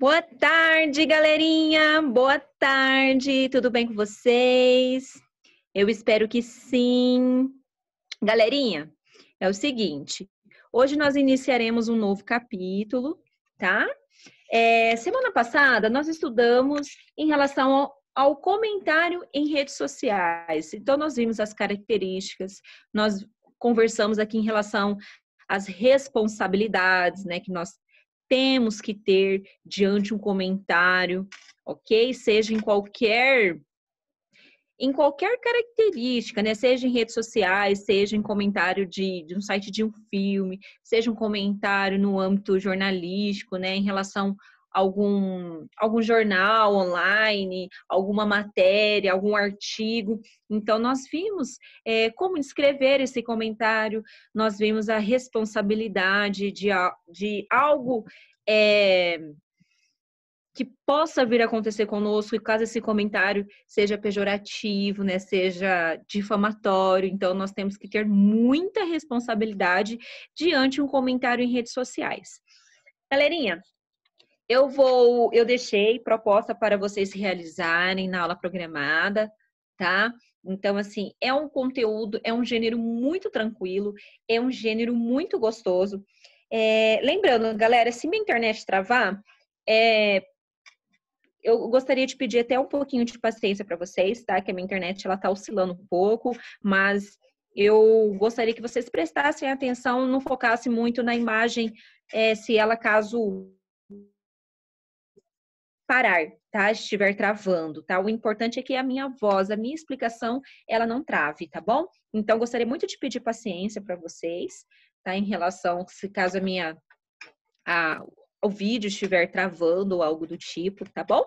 Boa tarde, galerinha! Boa tarde! Tudo bem com vocês? Eu espero que sim. Galerinha, é o seguinte: hoje nós iniciaremos um novo capítulo, tá? É, semana passada nós estudamos em relação ao, ao comentário em redes sociais. Então, nós vimos as características, nós conversamos aqui em relação às responsabilidades, né, que nós temos que ter diante um comentário, ok? Seja em qualquer em qualquer característica, né? Seja em redes sociais, seja em comentário de, de um site de um filme, seja um comentário no âmbito jornalístico, né? Em relação algum, algum jornal online, alguma matéria, algum artigo. Então, nós vimos é, como escrever esse comentário, nós vimos a responsabilidade de, de algo. É, que possa vir a acontecer conosco, e caso esse comentário seja pejorativo, né, seja difamatório, então nós temos que ter muita responsabilidade diante um comentário em redes sociais. Galerinha, eu vou, eu deixei proposta para vocês realizarem na aula programada, tá? Então, assim, é um conteúdo, é um gênero muito tranquilo, é um gênero muito gostoso. É, lembrando, galera, se minha internet travar, é, eu gostaria de pedir até um pouquinho de paciência para vocês, tá? Que a minha internet ela tá oscilando um pouco, mas eu gostaria que vocês prestassem atenção, não focassem muito na imagem, é, se ela caso parar, tá? Estiver travando, tá? O importante é que a minha voz, a minha explicação, ela não trave, tá bom? Então, gostaria muito de pedir paciência para vocês, tá? Em relação, se caso a minha. A, o vídeo estiver travando ou algo do tipo, tá bom?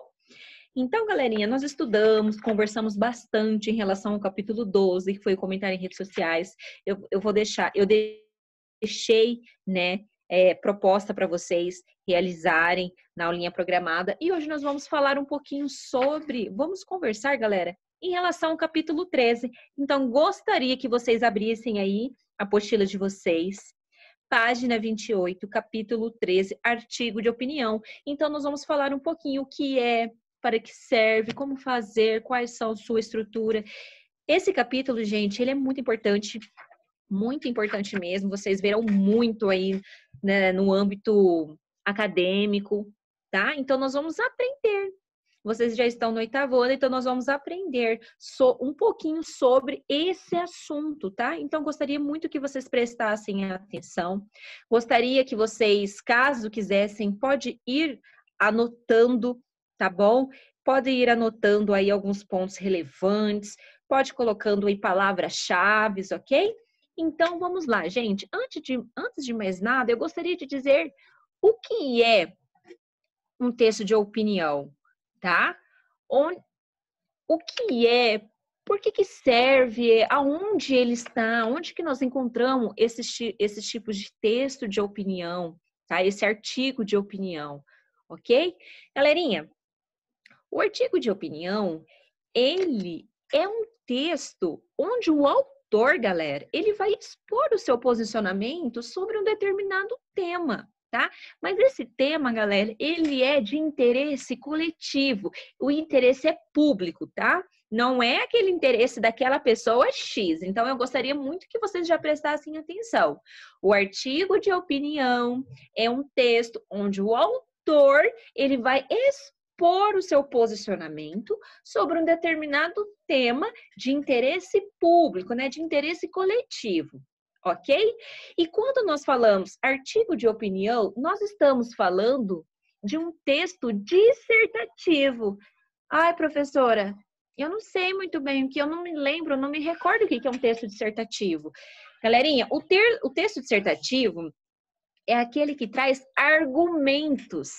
Então, galerinha, nós estudamos, conversamos bastante em relação ao capítulo 12, que foi o comentário em redes sociais. Eu, eu vou deixar, eu deixei, né, é, proposta para vocês realizarem na aulinha programada. E hoje nós vamos falar um pouquinho sobre, vamos conversar, galera, em relação ao capítulo 13. Então, gostaria que vocês abrissem aí a apostila de vocês, página 28, capítulo 13, artigo de opinião. Então, nós vamos falar um pouquinho o que é, para que serve, como fazer, quais são sua estrutura. Esse capítulo, gente, ele é muito importante, muito importante mesmo. Vocês verão muito aí né, no âmbito acadêmico, tá? Então nós vamos aprender. Vocês já estão no oitavo ano, então nós vamos aprender so, um pouquinho sobre esse assunto, tá? Então gostaria muito que vocês prestassem atenção. Gostaria que vocês, caso quisessem, pode ir anotando, tá bom? Pode ir anotando aí alguns pontos relevantes, pode colocando aí palavras-chave, ok? Então vamos lá, gente. Antes de, antes de mais nada, eu gostaria de dizer o que é um texto de opinião, tá? O que é, por que, que serve, aonde ele está, onde que nós encontramos esses, esses tipos de texto de opinião, tá? Esse artigo de opinião, ok? Galerinha, o artigo de opinião, ele é um texto onde o autor gestor, galera, ele vai expor o seu posicionamento sobre um determinado tema. Tá? Mas esse tema, galera, ele é de interesse coletivo. O interesse é público, tá? Não é aquele interesse daquela pessoa X. Então, eu gostaria muito que vocês já prestassem atenção. O artigo de opinião é um texto onde o autor ele vai expor expor o seu posicionamento sobre um determinado tema de interesse público, né, de interesse coletivo. Ok? E quando nós falamos artigo de opinião, nós estamos falando de um texto dissertativo. Ai, professora, eu não sei muito bem o que, eu não me lembro, eu não me recordo o que é um texto dissertativo. Galerinha, o, ter, o texto dissertativo é aquele que traz argumentos,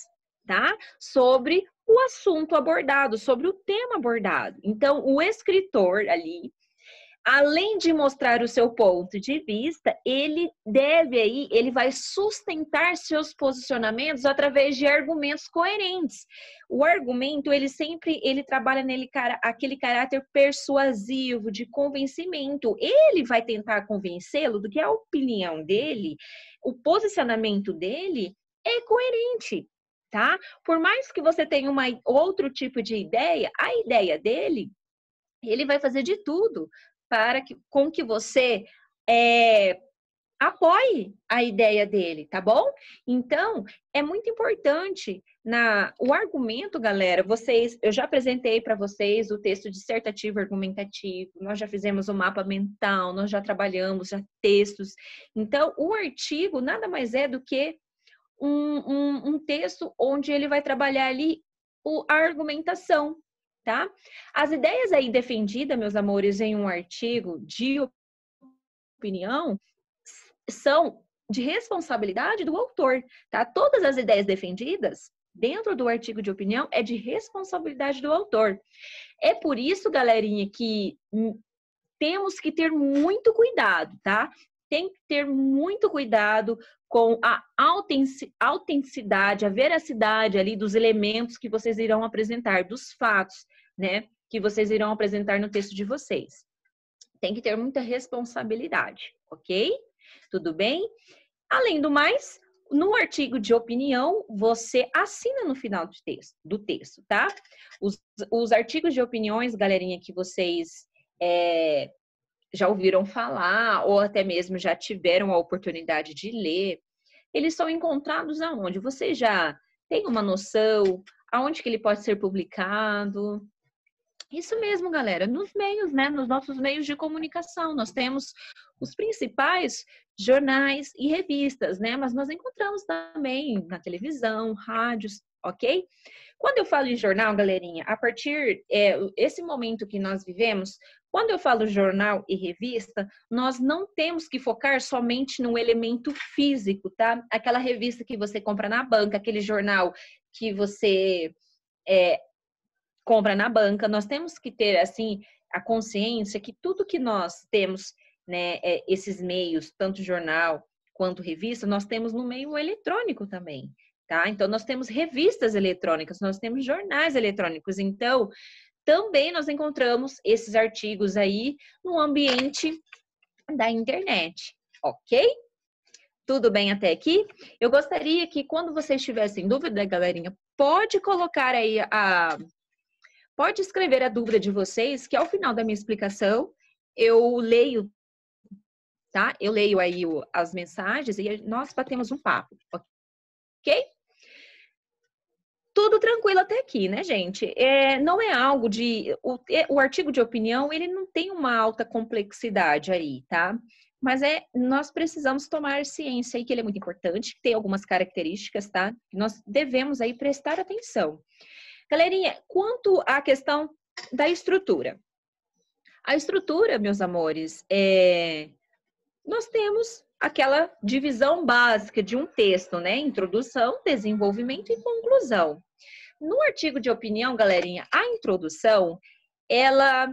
tá? Sobre o assunto abordado, sobre o tema abordado. Então, o escritor ali, além de mostrar o seu ponto de vista, ele deve aí, ele vai sustentar seus posicionamentos através de argumentos coerentes. O argumento, ele sempre, ele trabalha nele cara, aquele caráter persuasivo, de convencimento. Ele vai tentar convencê-lo do que a opinião dele, o posicionamento dele é coerente tá? Por mais que você tenha uma, outro tipo de ideia, a ideia dele, ele vai fazer de tudo para que, com que você é, apoie a ideia dele, tá bom? Então, é muito importante na o argumento, galera. Vocês, eu já apresentei para vocês o texto dissertativo argumentativo, nós já fizemos o mapa mental, nós já trabalhamos já textos. Então, o artigo nada mais é do que um, um, um texto onde ele vai trabalhar ali o, a argumentação, tá? As ideias aí defendidas, meus amores, em um artigo de opinião são de responsabilidade do autor, tá? Todas as ideias defendidas dentro do artigo de opinião é de responsabilidade do autor. É por isso, galerinha, que hum, temos que ter muito cuidado, tá? tem que ter muito cuidado com a autenticidade, a veracidade ali dos elementos que vocês irão apresentar, dos fatos, né, que vocês irão apresentar no texto de vocês. Tem que ter muita responsabilidade, ok? Tudo bem? Além do mais, no artigo de opinião, você assina no final do texto, do texto tá? Os, os artigos de opiniões, galerinha, que vocês é, já ouviram falar ou até mesmo já tiveram a oportunidade de ler, eles são encontrados aonde? Você já tem uma noção aonde que ele pode ser publicado? Isso mesmo, galera, nos meios, né, nos nossos meios de comunicação. Nós temos os principais jornais e revistas, né? Mas nós encontramos também na televisão, rádios, ok? Quando eu falo em jornal, galerinha, a partir é, esse momento que nós vivemos, quando eu falo jornal e revista, nós não temos que focar somente no elemento físico, tá? Aquela revista que você compra na banca, aquele jornal que você é, compra na banca, nós temos que ter assim a consciência que tudo que nós temos, né, é, esses meios, tanto jornal quanto revista, nós temos no meio eletrônico também tá? Então nós temos revistas eletrônicas, nós temos jornais eletrônicos. Então, também nós encontramos esses artigos aí no ambiente da internet, ok? Tudo bem até aqui? Eu gostaria que quando vocês tivessem dúvida, galerinha, pode colocar aí a. Pode escrever a dúvida de vocês, que ao final da minha explicação eu leio, tá? Eu leio aí as mensagens e nós batemos um papo, ok? tudo tranquilo até aqui, né, gente? É, não é algo de. O, é, o, artigo de opinião, ele não tem uma alta complexidade aí, tá? Mas é, nós precisamos tomar ciência aí que ele é muito importante, que tem algumas características, tá? nós devemos aí prestar atenção. Galerinha, quanto à questão da estrutura. A estrutura, meus amores, é... nós temos aquela divisão básica de um texto, né? Introdução, desenvolvimento e conclusão. No artigo de opinião, galerinha, a introdução, ela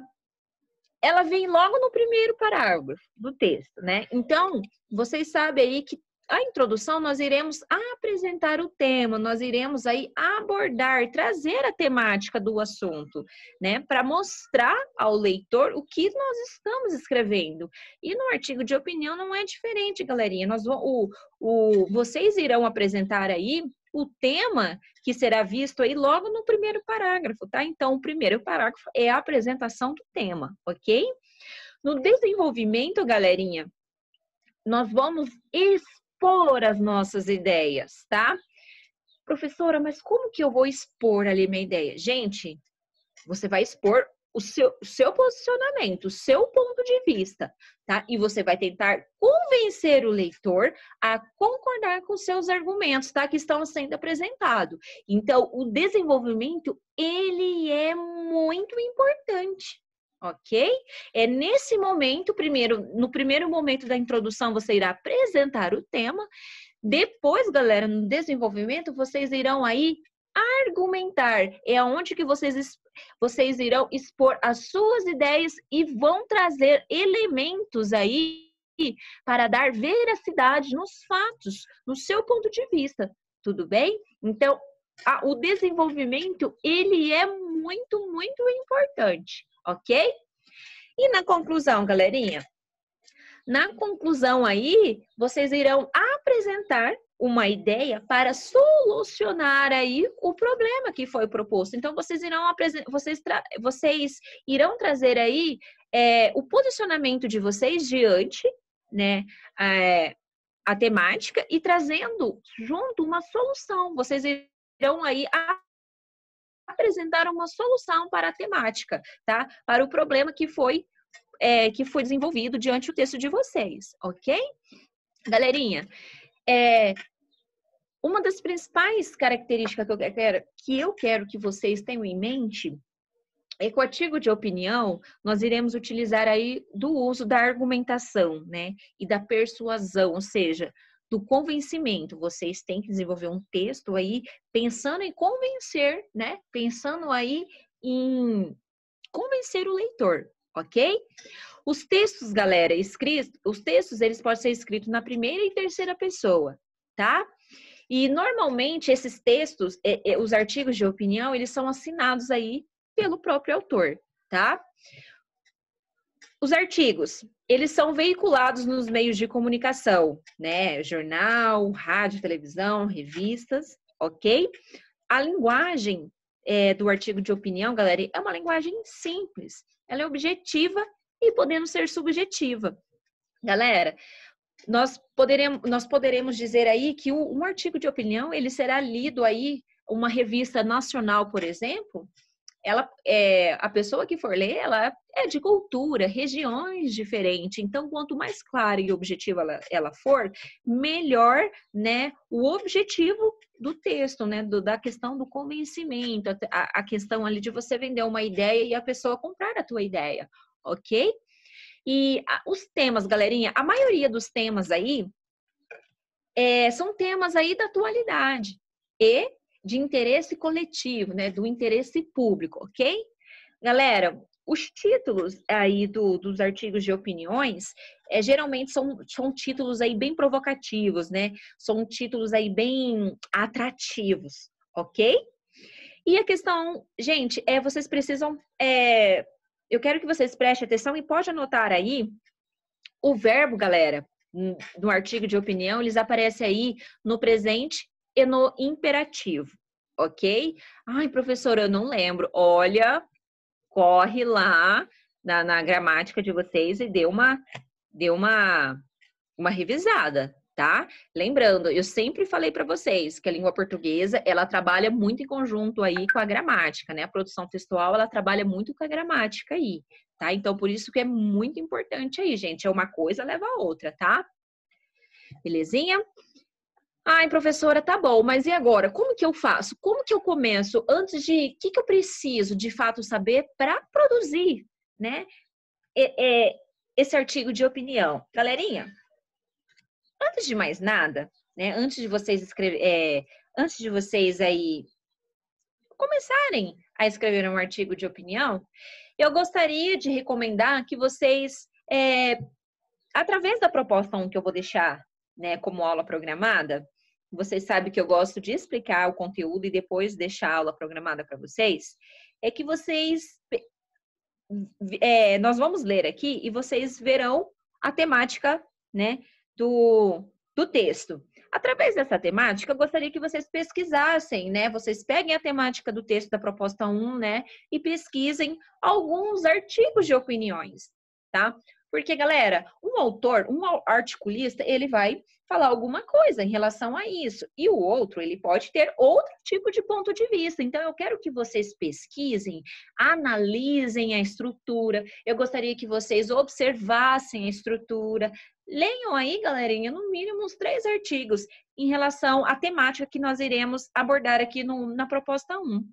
ela vem logo no primeiro parágrafo do texto, né? Então, vocês sabem aí que a introdução nós iremos apresentar o tema, nós iremos aí abordar, trazer a temática do assunto, né, para mostrar ao leitor o que nós estamos escrevendo. E no artigo de opinião não é diferente, galerinha. Nós o, o vocês irão apresentar aí o tema que será visto aí logo no primeiro parágrafo, tá? Então, o primeiro parágrafo é a apresentação do tema, OK? No desenvolvimento, galerinha, nós vamos expor as nossas ideias, tá? Professora, mas como que eu vou expor ali minha ideia? Gente, você vai expor o seu, seu posicionamento, o seu ponto de vista, tá? E você vai tentar convencer o leitor a concordar com seus argumentos, tá? Que estão sendo apresentados. Então, o desenvolvimento, ele é muito importante, ok? É nesse momento, primeiro, no primeiro momento da introdução, você irá apresentar o tema. Depois, galera, no desenvolvimento, vocês irão aí argumentar. É onde que vocês vocês irão expor as suas ideias e vão trazer elementos aí para dar veracidade nos fatos, no seu ponto de vista. Tudo bem? Então, a, o desenvolvimento ele é muito, muito importante ok? E na conclusão, galerinha, na conclusão aí, vocês irão apresentar uma ideia para solucionar aí o problema que foi proposto. Então vocês irão apresentar, vocês, tra... vocês irão trazer aí é, o posicionamento de vocês diante, né? É, a temática e trazendo junto uma solução. Vocês irão aí apresentar uma solução para a temática, tá? Para o problema que foi é, que foi desenvolvido diante do texto de vocês, ok? Galerinha, é, uma das principais características que eu quero que, eu quero que vocês tenham em mente é que o artigo de opinião nós iremos utilizar aí do uso da argumentação, né? E da persuasão, ou seja, do convencimento. Vocês têm que desenvolver um texto aí pensando em convencer, né? Pensando aí em convencer o leitor, ok? Os textos, galera, escritos, os textos eles podem ser escritos na primeira e terceira pessoa, tá? E normalmente esses textos, é, é, os artigos de opinião, eles são assinados aí pelo próprio autor, tá? Os artigos, eles são veiculados nos meios de comunicação, né? Jornal, rádio, televisão, revistas, ok? A linguagem é, do artigo de opinião, galera, é uma linguagem simples, ela é objetiva e podendo ser subjetiva. Galera, nós poderemos, nós poderemos dizer aí que um artigo de opinião ele será lido aí, uma revista nacional, por exemplo, ela é, a pessoa que for ler, ela é de cultura, regiões diferentes. Então, quanto mais clara e objetiva ela, ela for, melhor, né, o objetivo do texto, né, do, da questão do convencimento, a, a questão ali de você vender uma ideia e a pessoa comprar a tua ideia, ok? E a, os temas, galerinha, a maioria dos temas aí é, são temas aí da atualidade e de interesse coletivo, né, do interesse público, ok? Galera, os títulos aí do, dos artigos de opiniões é, geralmente são, são títulos aí bem provocativos, né? São títulos aí bem atrativos, ok? E a questão, gente, é vocês precisam. É, eu quero que vocês prestem atenção e pode anotar aí o verbo, galera. No artigo de opinião, eles aparecem aí no presente e no imperativo, ok? Ai, professora, eu não lembro. Olha, corre lá na, na gramática de vocês e dê uma, dê uma, uma revisada, tá? Lembrando, eu sempre falei para vocês que a língua portuguesa, ela trabalha muito em conjunto aí com a gramática, né? A produção textual, ela trabalha muito com a gramática aí, tá? Então, por isso que é muito importante aí, gente. É uma coisa leva a outra, tá? Belezinha? Ai, professora, tá bom, mas e agora? Como que eu faço? Como que eu começo? Antes de. O que, que eu preciso de fato saber para produzir, né? É, é, esse artigo de opinião. Galerinha, antes de mais nada, né? Antes de vocês escrever. É, antes de vocês aí começarem a escrever um artigo de opinião, eu gostaria de recomendar que vocês. É, através da proposta 1 que eu vou deixar né, como aula programada, vocês sabem que eu gosto de explicar o conteúdo e depois deixar a aula programada para vocês, é que vocês. É, nós vamos ler aqui e vocês verão a temática né, do, do texto. Através dessa temática, eu gostaria que vocês pesquisassem, né? Vocês peguem a temática do texto da proposta 1, né? E pesquisem alguns artigos de opiniões, tá? Porque, galera, um autor, um articulista, ele vai falar alguma coisa em relação a isso. E o outro, ele pode ter outro tipo de ponto de vista. Então, eu quero que vocês pesquisem, analisem a estrutura. Eu gostaria que vocês observassem a estrutura. Leiam aí, galerinha, no mínimo uns três artigos em relação à temática que nós iremos abordar aqui no, na proposta 1.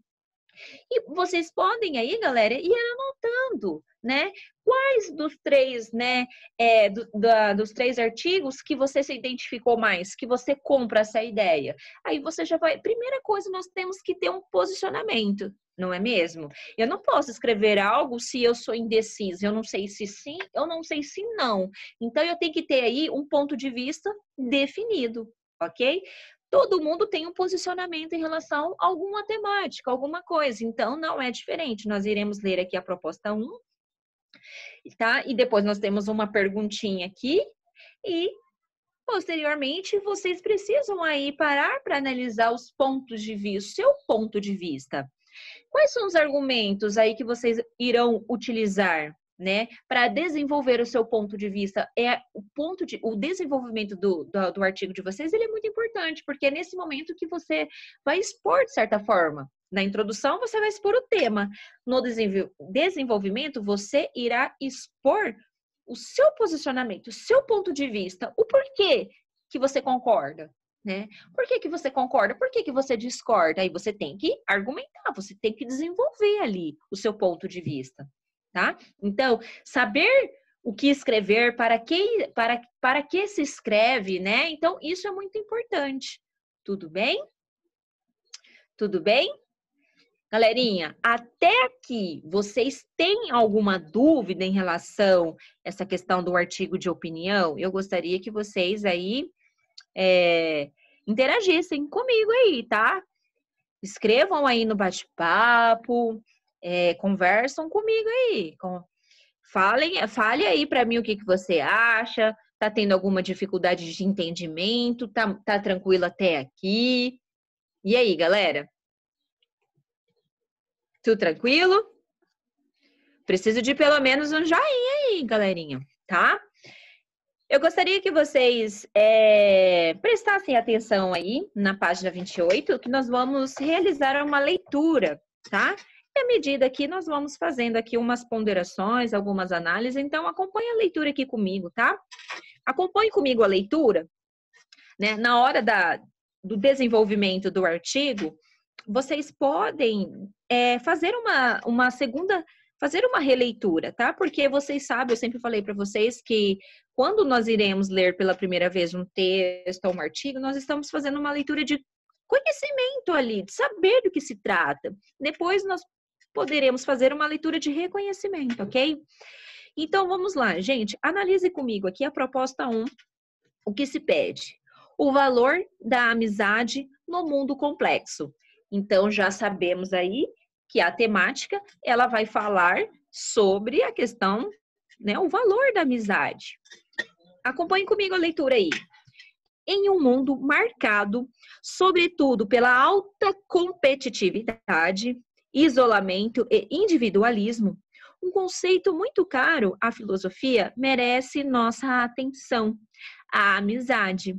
E vocês podem aí, galera, ir anotando, né? Quais dos três, né, é, do, da, dos três artigos que você se identificou mais, que você compra essa ideia? Aí você já vai. Primeira coisa, nós temos que ter um posicionamento, não é mesmo? Eu não posso escrever algo se eu sou indecisa, eu não sei se sim, eu não sei se não. Então eu tenho que ter aí um ponto de vista definido, ok? todo mundo tem um posicionamento em relação a alguma temática, alguma coisa. Então, não é diferente. Nós iremos ler aqui a proposta 1, tá? E depois nós temos uma perguntinha aqui e posteriormente vocês precisam aí parar para analisar os pontos de vista, o seu ponto de vista. Quais são os argumentos aí que vocês irão utilizar? né? Para desenvolver o seu ponto de vista, é o ponto de, o desenvolvimento do, do, do artigo de vocês, ele é muito importante, porque é nesse momento que você vai expor de certa forma. Na introdução, você vai expor o tema. No desenvolvimento, você irá expor o seu posicionamento, o seu ponto de vista, o porquê que você concorda, né? Por que, que você concorda? Por que, que você discorda? Aí você tem que argumentar, você tem que desenvolver ali o seu ponto de vista tá? Então, saber o que escrever, para que, para, para que se escreve, né? Então, isso é muito importante. Tudo bem? Tudo bem? Galerinha, até aqui vocês têm alguma dúvida em relação a essa questão do artigo de opinião? Eu gostaria que vocês aí é, interagissem comigo aí, tá? Escrevam aí no bate-papo, é, conversam comigo aí. Com... Falem, fale aí para mim o que, que você acha. Tá tendo alguma dificuldade de entendimento? Tá, tá tranquilo até aqui? E aí, galera? Tudo tranquilo? Preciso de pelo menos um joinha aí, galerinha, tá? Eu gostaria que vocês é, prestassem atenção aí na página 28, que nós vamos realizar uma leitura, tá? E à medida que nós vamos fazendo aqui umas ponderações, algumas análises, então acompanhe a leitura aqui comigo, tá? Acompanhe comigo a leitura, né? Na hora da, do desenvolvimento do artigo, vocês podem é, fazer uma, uma segunda fazer uma releitura, tá? Porque vocês sabem, eu sempre falei para vocês que quando nós iremos ler pela primeira vez um texto ou um artigo, nós estamos fazendo uma leitura de conhecimento ali, de saber do que se trata. Depois nós poderemos fazer uma leitura de reconhecimento, ok? Então vamos lá, gente, analise comigo aqui a proposta 1, o que se pede? O valor da amizade no mundo complexo. Então já sabemos aí que a temática, ela vai falar sobre a questão, né, o valor da amizade. Acompanhe comigo a leitura aí em um mundo marcado, sobretudo pela alta competitividade, isolamento e individualismo, um conceito muito caro à filosofia merece nossa atenção: a amizade.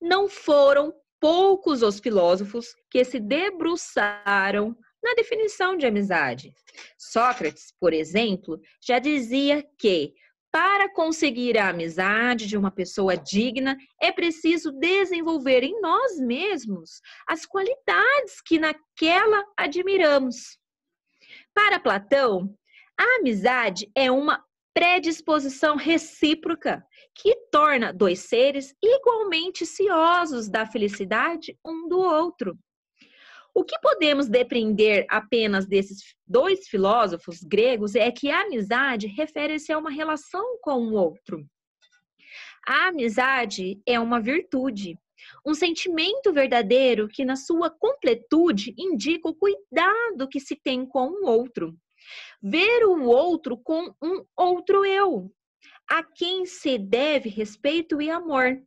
Não foram poucos os filósofos que se debruçaram na definição de amizade. Sócrates, por exemplo, já dizia que para conseguir a amizade de uma pessoa digna, é preciso desenvolver em nós mesmos as qualidades que naquela admiramos. Para Platão, a amizade é uma predisposição recíproca que torna dois seres igualmente ciosos da felicidade um do outro. O que podemos depreender apenas desses dois filósofos gregos é que a amizade refere-se a uma relação com o outro. A amizade é uma virtude, um sentimento verdadeiro que, na sua completude, indica o cuidado que se tem com o outro. Ver o outro com um outro eu, a quem se deve respeito e amor.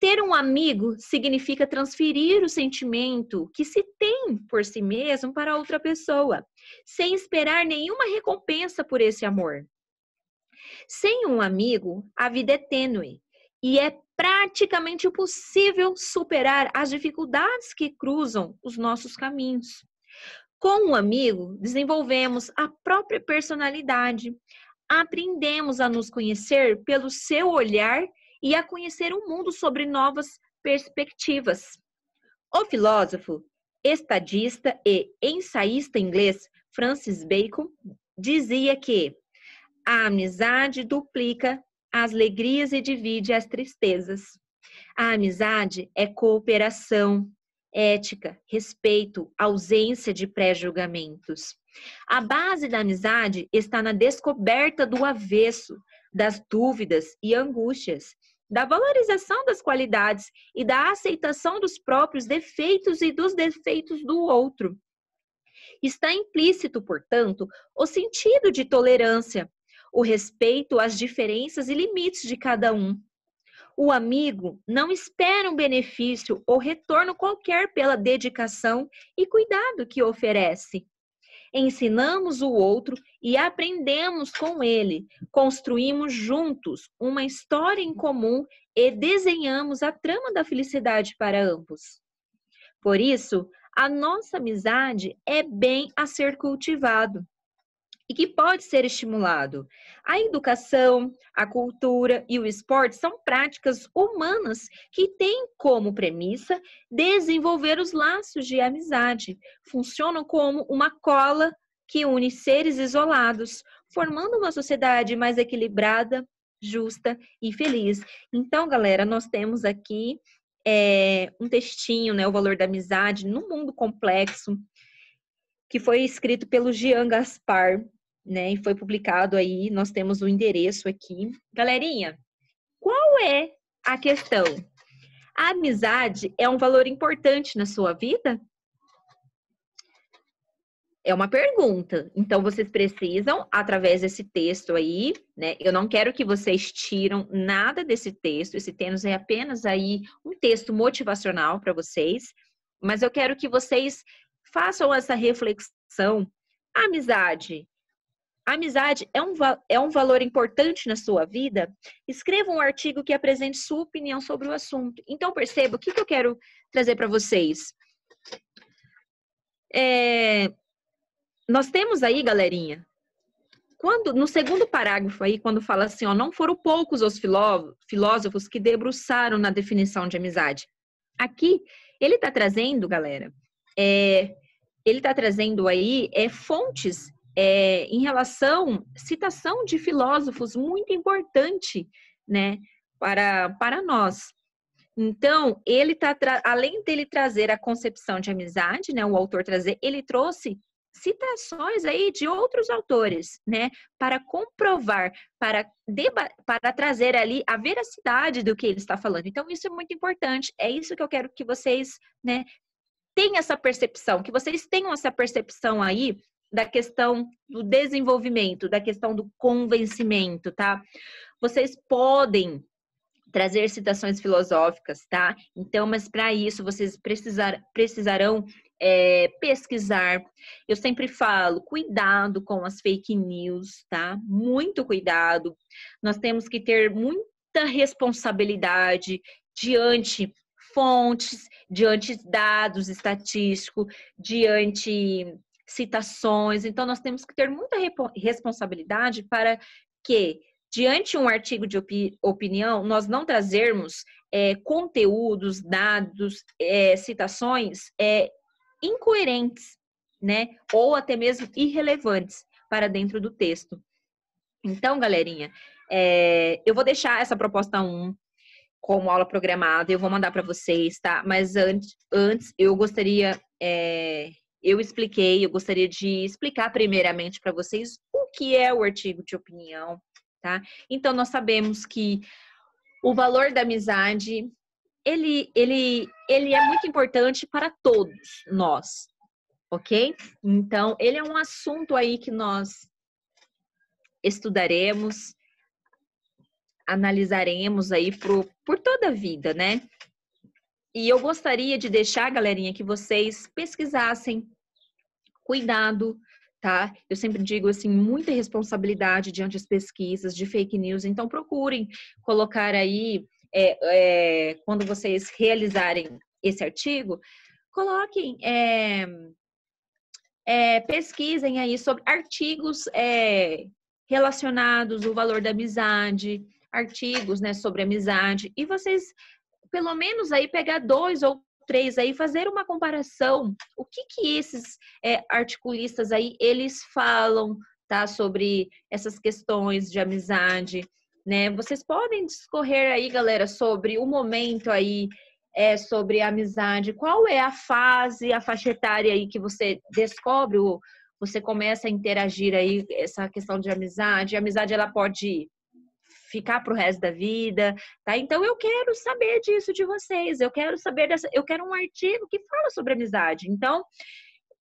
Ter um amigo significa transferir o sentimento que se tem por si mesmo para outra pessoa, sem esperar nenhuma recompensa por esse amor. Sem um amigo, a vida é tênue e é praticamente impossível superar as dificuldades que cruzam os nossos caminhos. Com um amigo, desenvolvemos a própria personalidade, aprendemos a nos conhecer pelo seu olhar e a conhecer o mundo sobre novas perspectivas. O filósofo, estadista e ensaísta inglês Francis Bacon dizia que a amizade duplica as alegrias e divide as tristezas. A amizade é cooperação, ética, respeito, ausência de pré-julgamentos. A base da amizade está na descoberta do avesso, das dúvidas e angústias, da valorização das qualidades e da aceitação dos próprios defeitos e dos defeitos do outro. Está implícito, portanto, o sentido de tolerância, o respeito às diferenças e limites de cada um. O amigo não espera um benefício ou retorno qualquer pela dedicação e cuidado que oferece ensinamos o outro e aprendemos com ele, construímos juntos uma história em comum e desenhamos a trama da felicidade para ambos. Por isso, a nossa amizade é bem a ser cultivado e que pode ser estimulado. A educação, a cultura e o esporte são práticas humanas que têm como premissa desenvolver os laços de amizade. Funcionam como uma cola que une seres isolados, formando uma sociedade mais equilibrada, justa e feliz. Então, galera, nós temos aqui é, um textinho, né, o valor da amizade no mundo complexo, que foi escrito pelo Jean Gaspar, né? E foi publicado aí, nós temos o endereço aqui. Galerinha, qual é a questão? A amizade é um valor importante na sua vida? É uma pergunta. Então vocês precisam, através desse texto aí, né? Eu não quero que vocês tiram nada desse texto. Esse texto é apenas aí um texto motivacional para vocês, mas eu quero que vocês façam essa reflexão. A amizade amizade é um, é um valor importante na sua vida, escreva um artigo que apresente sua opinião sobre o assunto. Então, perceba o que, que eu quero trazer para vocês. É, nós temos aí, galerinha, quando no segundo parágrafo aí, quando fala assim, ó, não foram poucos os filó, filósofos que debruçaram na definição de amizade. Aqui ele está trazendo, galera, é, ele está trazendo aí é, fontes é, em relação citação de filósofos muito importante, né, para, para nós. Então, ele tá além dele trazer a concepção de amizade, né, o autor trazer, ele trouxe citações aí de outros autores, né, para comprovar, para para trazer ali a veracidade do que ele está falando. Então, isso é muito importante. É isso que eu quero que vocês, né, tenham essa percepção, que vocês tenham essa percepção aí da questão do desenvolvimento, da questão do convencimento, tá? Vocês podem trazer citações filosóficas, tá? Então, mas para isso vocês precisar, precisarão é, pesquisar. Eu sempre falo, cuidado com as fake news, tá? Muito cuidado. Nós temos que ter muita responsabilidade diante fontes, diante dados estatísticos, diante citações. Então, nós temos que ter muita responsabilidade para que, diante de um artigo de opi opinião, nós não trazermos é, conteúdos, dados, é, citações é, incoerentes, né? Ou até mesmo irrelevantes para dentro do texto. Então, galerinha, é, eu vou deixar essa proposta 1 como aula programada, eu vou mandar para vocês, tá? Mas antes, antes eu gostaria é, eu expliquei, eu gostaria de explicar primeiramente para vocês o que é o artigo de opinião, tá? Então nós sabemos que o valor da amizade ele ele ele é muito importante para todos nós, OK? Então ele é um assunto aí que nós estudaremos, analisaremos aí pro, por toda a vida, né? E eu gostaria de deixar, galerinha, que vocês pesquisassem, cuidado, tá? Eu sempre digo assim, muita responsabilidade diante das pesquisas de fake news, então procurem colocar aí, é, é, quando vocês realizarem esse artigo, coloquem, é, é pesquisem aí sobre artigos é, relacionados o valor da amizade, artigos né, sobre amizade, e vocês pelo menos aí pegar dois ou três aí, fazer uma comparação. O que que esses é, articulistas aí, eles falam, tá? Sobre essas questões de amizade, né? Vocês podem discorrer aí, galera, sobre o momento aí é sobre amizade. Qual é a fase, a faixa etária aí que você descobre, ou você começa a interagir aí essa questão de amizade? A amizade ela pode ficar para o resto da vida, tá? Então eu quero saber disso de vocês, eu quero saber dessa, eu quero um artigo que fala sobre amizade. Então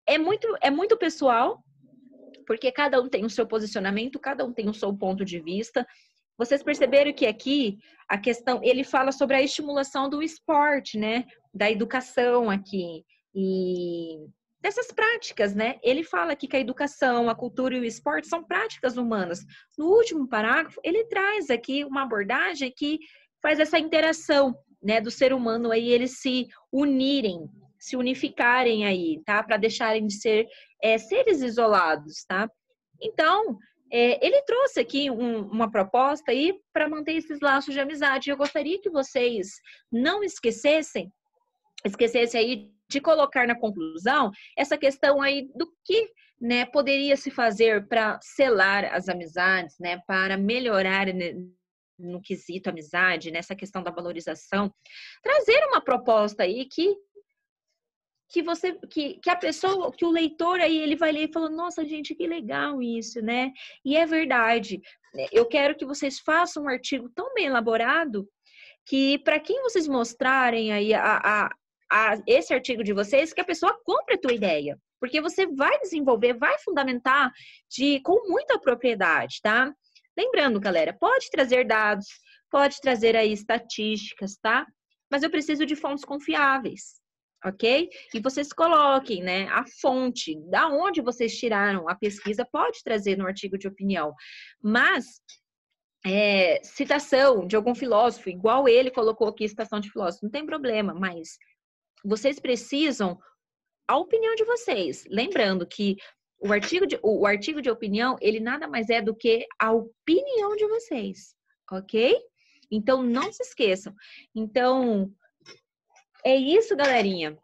é muito é muito pessoal, porque cada um tem o seu posicionamento, cada um tem o seu ponto de vista. Vocês perceberam que aqui a questão ele fala sobre a estimulação do esporte, né? Da educação aqui e dessas práticas, né? Ele fala aqui que a educação, a cultura e o esporte são práticas humanas. No último parágrafo, ele traz aqui uma abordagem que faz essa interação, né, do ser humano aí eles se unirem, se unificarem aí, tá? Para deixarem de ser é, seres isolados, tá? Então, é, ele trouxe aqui um, uma proposta aí para manter esses laços de amizade. Eu gostaria que vocês não esquecessem, esquecessem aí de colocar na conclusão essa questão aí do que né, poderia se fazer para selar as amizades, né, para melhorar né, no quesito amizade, nessa questão da valorização, trazer uma proposta aí que que você que, que a pessoa que o leitor aí ele vai ler e falou nossa gente que legal isso né e é verdade né? eu quero que vocês façam um artigo tão bem elaborado que para quem vocês mostrarem aí a, a, a, esse artigo de vocês que a pessoa compre a tua ideia, porque você vai desenvolver, vai fundamentar de com muita propriedade, tá? Lembrando, galera, pode trazer dados, pode trazer aí estatísticas, tá? Mas eu preciso de fontes confiáveis, ok? E vocês coloquem, né, a fonte, da onde vocês tiraram a pesquisa, pode trazer no artigo de opinião, mas é, citação de algum filósofo, igual ele colocou aqui citação de filósofo, não tem problema, mas vocês precisam a opinião de vocês. Lembrando que o artigo de, o artigo de opinião, ele nada mais é do que a opinião de vocês, ok? Então, não se esqueçam. Então, é isso, galerinha.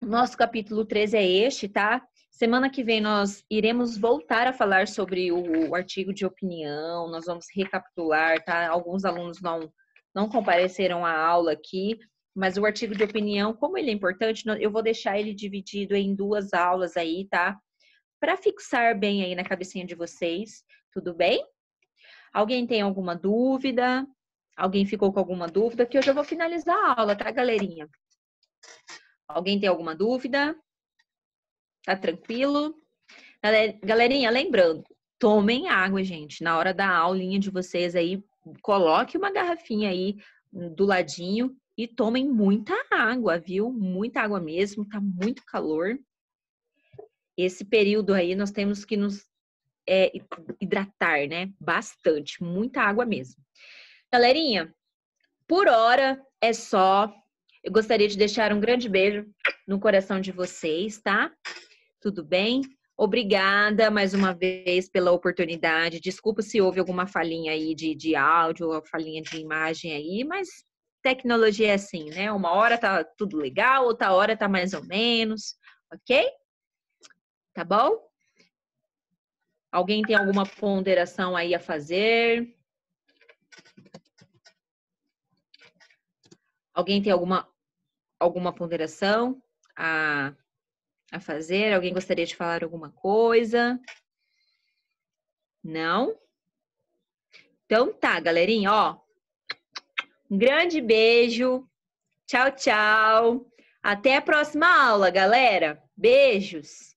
Nosso capítulo 13 é este, tá? Semana que vem nós iremos voltar a falar sobre o artigo de opinião, nós vamos recapitular, tá? Alguns alunos não, não compareceram à aula aqui, mas o artigo de opinião, como ele é importante, eu vou deixar ele dividido em duas aulas aí, tá? Para fixar bem aí na cabecinha de vocês, tudo bem? Alguém tem alguma dúvida? Alguém ficou com alguma dúvida? Que eu já vou finalizar a aula, tá, galerinha? Alguém tem alguma dúvida? Tá tranquilo? Galerinha, lembrando, tomem água, gente. Na hora da aulinha de vocês aí, coloque uma garrafinha aí do ladinho e tomem muita água, viu? Muita água mesmo, tá muito calor. Esse período aí nós temos que nos é, hidratar, né? Bastante, muita água mesmo. Galerinha, por hora é só. Eu gostaria de deixar um grande beijo no coração de vocês, tá? Tudo bem? Obrigada mais uma vez pela oportunidade. Desculpa se houve alguma falhinha aí de, de áudio ou falhinha de imagem aí, mas tecnologia é assim, né? Uma hora tá tudo legal, outra hora tá mais ou menos, ok? Tá bom? Alguém tem alguma ponderação aí a fazer? Alguém tem alguma, alguma ponderação a, a fazer? Alguém gostaria de falar alguma coisa? Não? Então tá, galerinha, ó. Um grande beijo. Tchau, tchau. Até a próxima aula, galera. Beijos.